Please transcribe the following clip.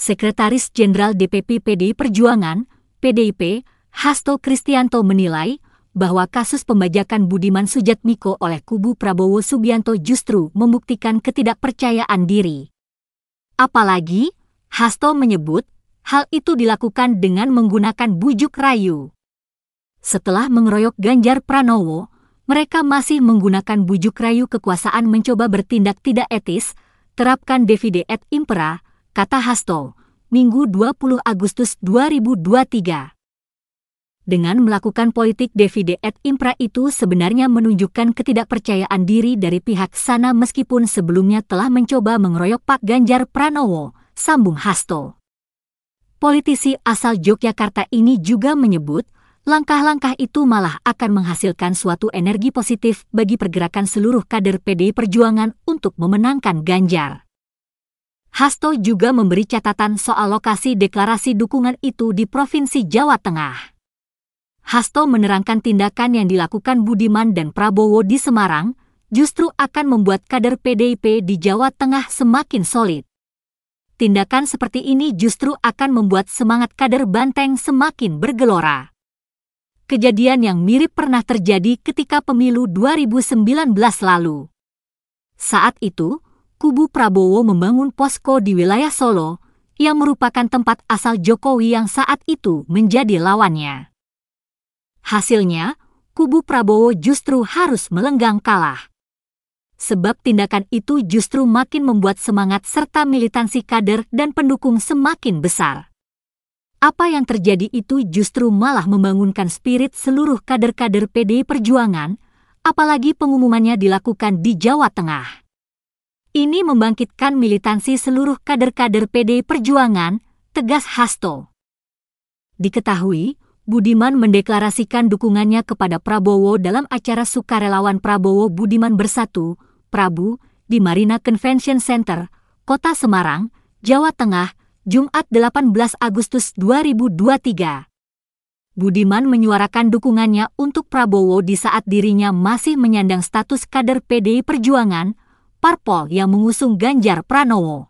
Sekretaris Jenderal DPP PDI Perjuangan, PDIP, Hasto Kristianto menilai bahwa kasus pembajakan Budiman Sujatmiko oleh kubu Prabowo Subianto justru membuktikan ketidakpercayaan diri. Apalagi, Hasto menyebut hal itu dilakukan dengan menggunakan bujuk rayu. Setelah mengeroyok Ganjar Pranowo, mereka masih menggunakan bujuk rayu kekuasaan mencoba bertindak tidak etis, terapkan devide et impera, kata Hasto, Minggu 20 Agustus 2023. Dengan melakukan politik divide et impra itu sebenarnya menunjukkan ketidakpercayaan diri dari pihak sana meskipun sebelumnya telah mencoba mengeroyok Pak Ganjar Pranowo, sambung Hasto. Politisi asal Yogyakarta ini juga menyebut, langkah-langkah itu malah akan menghasilkan suatu energi positif bagi pergerakan seluruh kader PDI Perjuangan untuk memenangkan Ganjar. Hasto juga memberi catatan soal lokasi deklarasi dukungan itu di Provinsi Jawa Tengah. Hasto menerangkan tindakan yang dilakukan Budiman dan Prabowo di Semarang justru akan membuat kader PDIP di Jawa Tengah semakin solid. Tindakan seperti ini justru akan membuat semangat kader Banteng semakin bergelora. Kejadian yang mirip pernah terjadi ketika pemilu 2019 lalu. Saat itu, kubu Prabowo membangun posko di wilayah Solo, yang merupakan tempat asal Jokowi yang saat itu menjadi lawannya. Hasilnya, kubu Prabowo justru harus melenggang kalah. Sebab tindakan itu justru makin membuat semangat serta militansi kader dan pendukung semakin besar. Apa yang terjadi itu justru malah membangunkan spirit seluruh kader-kader PDI Perjuangan, apalagi pengumumannya dilakukan di Jawa Tengah. Ini membangkitkan militansi seluruh kader-kader PD Perjuangan, tegas Hasto. Diketahui, Budiman mendeklarasikan dukungannya kepada Prabowo dalam acara sukarelawan Prabowo Budiman Bersatu, Prabu, di Marina Convention Center, Kota Semarang, Jawa Tengah, Jumat 18 Agustus 2023. Budiman menyuarakan dukungannya untuk Prabowo di saat dirinya masih menyandang status kader PDI Perjuangan, parpol yang mengusung Ganjar Pranowo.